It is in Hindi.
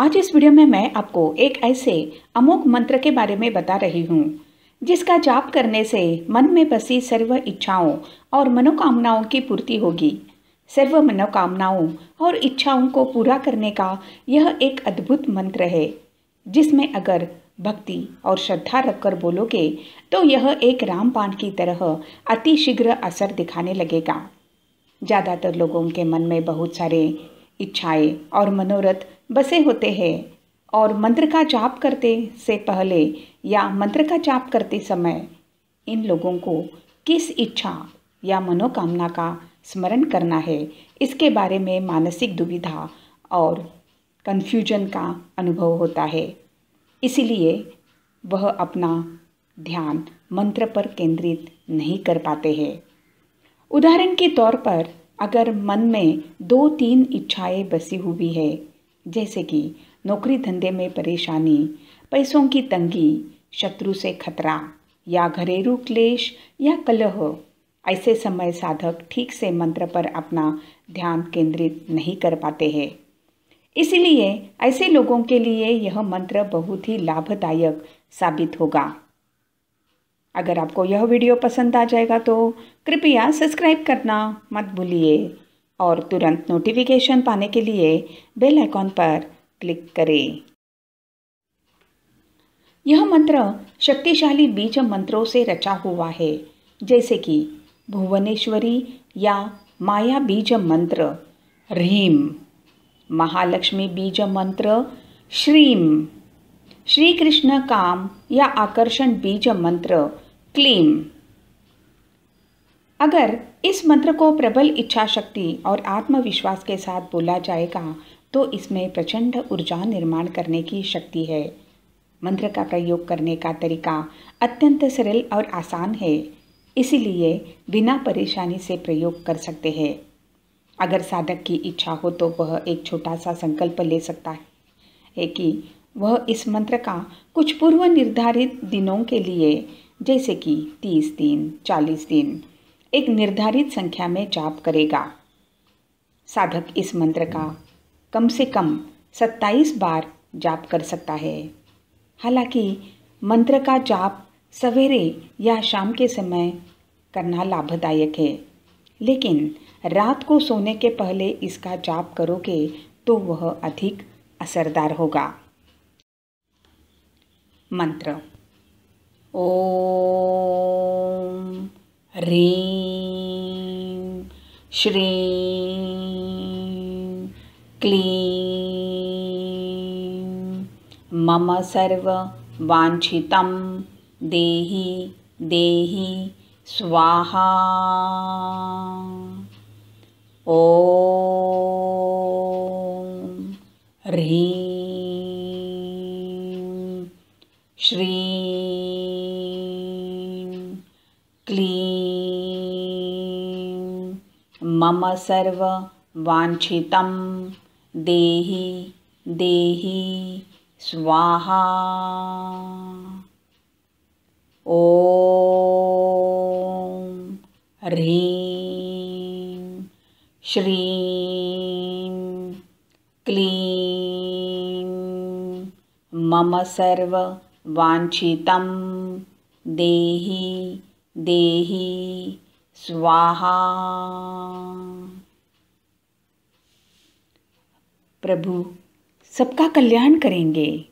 आज इस वीडियो में मैं आपको एक ऐसे अमोक मंत्र के बारे में बता रही हूँ जिसका जाप करने से मन में बसी सर्व इच्छाओं और मनोकामनाओं की पूर्ति होगी सर्व मनोकामनाओं और इच्छाओं को पूरा करने का यह एक अद्भुत मंत्र है जिसमें अगर भक्ति और श्रद्धा रखकर बोलोगे तो यह एक रामपान की तरह अतिशीघ्र असर दिखाने लगेगा ज़्यादातर लोगों के मन में बहुत सारे इच्छाएं और मनोरथ बसे होते हैं और मंत्र का जाप करते से पहले या मंत्र का जाप करते समय इन लोगों को किस इच्छा या मनोकामना का स्मरण करना है इसके बारे में मानसिक दुविधा और कन्फ्यूजन का अनुभव होता है इसलिए वह अपना ध्यान मंत्र पर केंद्रित नहीं कर पाते हैं उदाहरण के तौर पर अगर मन में दो तीन इच्छाएं बसी हुई है जैसे कि नौकरी धंधे में परेशानी पैसों की तंगी शत्रु से खतरा या घरेलू क्लेश या कलह ऐसे समय साधक ठीक से मंत्र पर अपना ध्यान केंद्रित नहीं कर पाते हैं इसलिए ऐसे लोगों के लिए यह मंत्र बहुत ही लाभदायक साबित होगा अगर आपको यह वीडियो पसंद आ जाएगा तो कृपया सब्सक्राइब करना मत भूलिए और तुरंत नोटिफिकेशन पाने के लिए बेल आइकॉन पर क्लिक करें यह मंत्र शक्तिशाली बीज मंत्रों से रचा हुआ है जैसे कि भुवनेश्वरी या माया बीज मंत्र रीम महालक्ष्मी बीज मंत्र श्रीम श्री कृष्ण काम या आकर्षण बीज मंत्र क्लीम अगर इस मंत्र को प्रबल इच्छा शक्ति और आत्मविश्वास के साथ बोला जाएगा तो इसमें प्रचंड ऊर्जा निर्माण करने की शक्ति है मंत्र का प्रयोग करने का तरीका अत्यंत सरल और आसान है इसीलिए बिना परेशानी से प्रयोग कर सकते हैं अगर साधक की इच्छा हो तो वह एक छोटा सा संकल्प ले सकता है कि वह इस मंत्र का कुछ पूर्व निर्धारित दिनों के लिए जैसे कि 30 दिन 40 दिन एक निर्धारित संख्या में जाप करेगा साधक इस मंत्र का कम से कम 27 बार जाप कर सकता है हालांकि मंत्र का जाप सवेरे या शाम के समय करना लाभदायक है लेकिन रात को सोने के पहले इसका जाप करोगे तो वह अधिक असरदार होगा मंत्र ओ ह्रीं श्रीं क्लीं मम सर्व वाञ्छितं देहि देहि स्वाहा श्रीं क्लीं मम सर्ववाञ्छितं देहि देहि स्वाहा ॐ ह्रीं श्रीं क्लीं मम सर्व वाञ्छितं देहि देहि स्वाहा प्रभु सबका कल्याण करेंगे